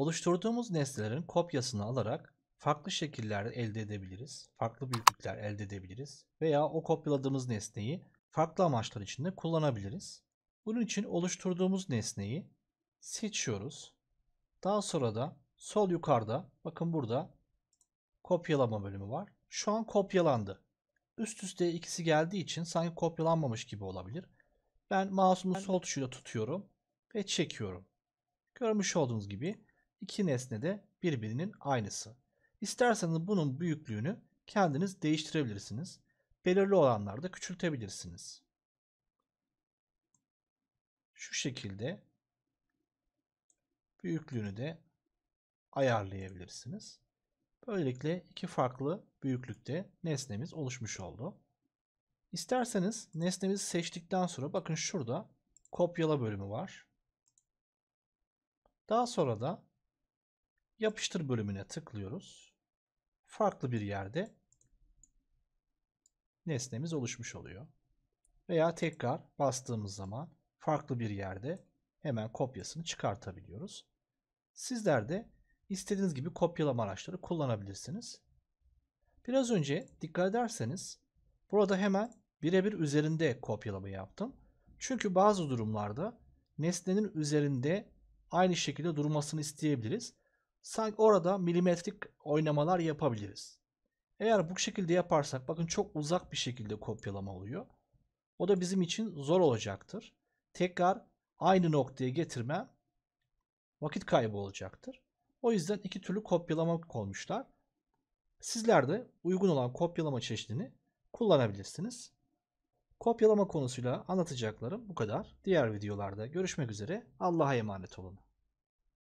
Oluşturduğumuz nesnelerin kopyasını alarak farklı şekiller elde edebiliriz, farklı büyüklükler elde edebiliriz veya o kopyaladığımız nesneyi farklı amaçlar için de kullanabiliriz. Bunun için oluşturduğumuz nesneyi seçiyoruz. Daha sonra da sol yukarıda bakın burada kopyalama bölümü var. Şu an kopyalandı. Üst üste ikisi geldiği için sanki kopyalanmamış gibi olabilir. Ben mouse'umu sol tuşuyla tutuyorum ve çekiyorum. Görmüş olduğunuz gibi İki nesne de birbirinin aynısı. İsterseniz bunun büyüklüğünü kendiniz değiştirebilirsiniz. Belirli olanlarda küçültebilirsiniz. Şu şekilde büyüklüğünü de ayarlayabilirsiniz. Böylelikle iki farklı büyüklükte nesnemiz oluşmuş oldu. İsterseniz nesnemizi seçtikten sonra bakın şurada kopyala bölümü var. Daha sonra da Yapıştır bölümüne tıklıyoruz. Farklı bir yerde nesnemiz oluşmuş oluyor. Veya tekrar bastığımız zaman farklı bir yerde hemen kopyasını çıkartabiliyoruz. Sizler de istediğiniz gibi kopyalama araçları kullanabilirsiniz. Biraz önce dikkat ederseniz burada hemen birebir üzerinde kopyalama yaptım. Çünkü bazı durumlarda nesnenin üzerinde aynı şekilde durmasını isteyebiliriz sanki orada milimetrik oynamalar yapabiliriz. Eğer bu şekilde yaparsak bakın çok uzak bir şekilde kopyalama oluyor. O da bizim için zor olacaktır. Tekrar aynı noktaya getirme vakit kaybı olacaktır. O yüzden iki türlü kopyalama koymuşlar. Sizler de uygun olan kopyalama çeşidini kullanabilirsiniz. Kopyalama konusuyla anlatacaklarım bu kadar. Diğer videolarda görüşmek üzere. Allah'a emanet olun.